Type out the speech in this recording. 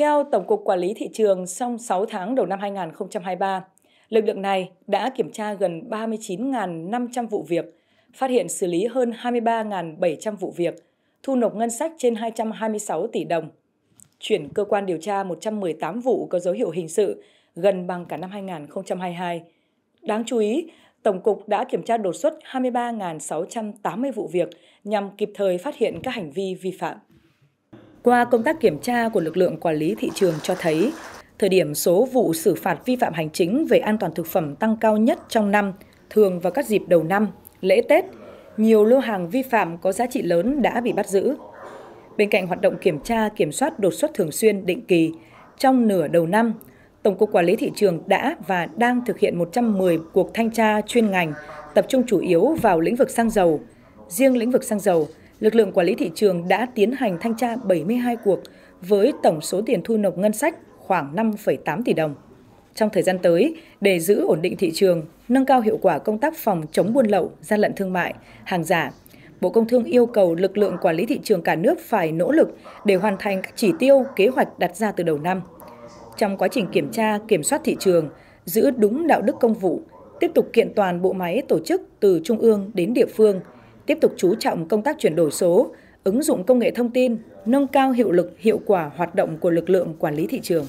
Theo Tổng cục Quản lý Thị trường, trong 6 tháng đầu năm 2023, lực lượng này đã kiểm tra gần 39.500 vụ việc, phát hiện xử lý hơn 23.700 vụ việc, thu nộp ngân sách trên 226 tỷ đồng, chuyển cơ quan điều tra 118 vụ có dấu hiệu hình sự, gần bằng cả năm 2022. Đáng chú ý, Tổng cục đã kiểm tra đột xuất 23.680 vụ việc nhằm kịp thời phát hiện các hành vi vi phạm. Qua công tác kiểm tra của lực lượng quản lý thị trường cho thấy, thời điểm số vụ xử phạt vi phạm hành chính về an toàn thực phẩm tăng cao nhất trong năm, thường vào các dịp đầu năm, lễ Tết, nhiều lô hàng vi phạm có giá trị lớn đã bị bắt giữ. Bên cạnh hoạt động kiểm tra, kiểm soát đột xuất thường xuyên định kỳ, trong nửa đầu năm, Tổng cục Quản lý thị trường đã và đang thực hiện 110 cuộc thanh tra chuyên ngành, tập trung chủ yếu vào lĩnh vực xăng dầu. Riêng lĩnh vực xăng dầu, lực lượng quản lý thị trường đã tiến hành thanh tra 72 cuộc với tổng số tiền thu nộp ngân sách khoảng 5,8 tỷ đồng. Trong thời gian tới, để giữ ổn định thị trường, nâng cao hiệu quả công tác phòng chống buôn lậu, gian lận thương mại, hàng giả, Bộ Công Thương yêu cầu lực lượng quản lý thị trường cả nước phải nỗ lực để hoàn thành các chỉ tiêu, kế hoạch đặt ra từ đầu năm. Trong quá trình kiểm tra, kiểm soát thị trường, giữ đúng đạo đức công vụ, tiếp tục kiện toàn bộ máy tổ chức từ trung ương đến địa phương – tiếp tục chú trọng công tác chuyển đổi số, ứng dụng công nghệ thông tin, nâng cao hiệu lực hiệu quả hoạt động của lực lượng quản lý thị trường.